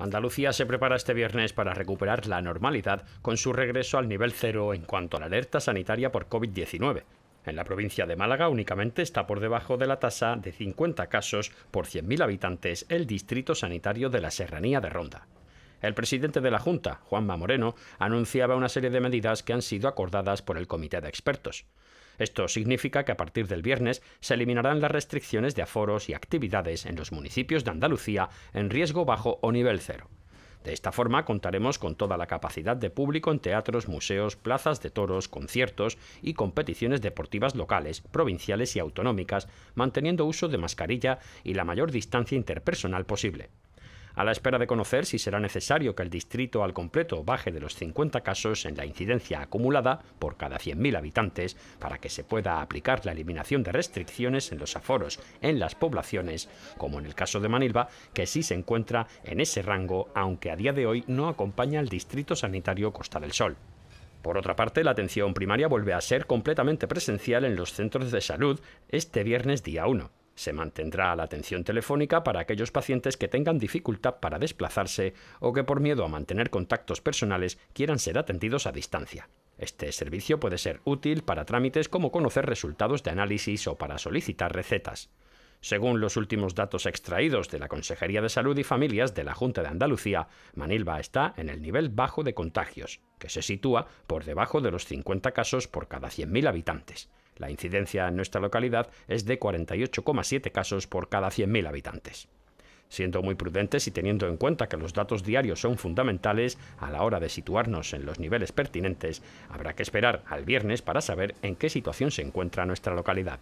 Andalucía se prepara este viernes para recuperar la normalidad con su regreso al nivel cero en cuanto a la alerta sanitaria por COVID-19. En la provincia de Málaga únicamente está por debajo de la tasa de 50 casos por 100.000 habitantes el distrito sanitario de la Serranía de Ronda. El presidente de la Junta, Juanma Moreno, anunciaba una serie de medidas que han sido acordadas por el comité de expertos. Esto significa que a partir del viernes se eliminarán las restricciones de aforos y actividades en los municipios de Andalucía en riesgo bajo o nivel cero. De esta forma contaremos con toda la capacidad de público en teatros, museos, plazas de toros, conciertos y competiciones deportivas locales, provinciales y autonómicas, manteniendo uso de mascarilla y la mayor distancia interpersonal posible a la espera de conocer si será necesario que el distrito al completo baje de los 50 casos en la incidencia acumulada por cada 100.000 habitantes para que se pueda aplicar la eliminación de restricciones en los aforos en las poblaciones, como en el caso de Manilva, que sí se encuentra en ese rango, aunque a día de hoy no acompaña al distrito sanitario Costa del Sol. Por otra parte, la atención primaria vuelve a ser completamente presencial en los centros de salud este viernes día 1. Se mantendrá la atención telefónica para aquellos pacientes que tengan dificultad para desplazarse o que por miedo a mantener contactos personales quieran ser atendidos a distancia. Este servicio puede ser útil para trámites como conocer resultados de análisis o para solicitar recetas. Según los últimos datos extraídos de la Consejería de Salud y Familias de la Junta de Andalucía, Manilva está en el nivel bajo de contagios, que se sitúa por debajo de los 50 casos por cada 100.000 habitantes. La incidencia en nuestra localidad es de 48,7 casos por cada 100.000 habitantes. Siendo muy prudentes y teniendo en cuenta que los datos diarios son fundamentales a la hora de situarnos en los niveles pertinentes, habrá que esperar al viernes para saber en qué situación se encuentra nuestra localidad.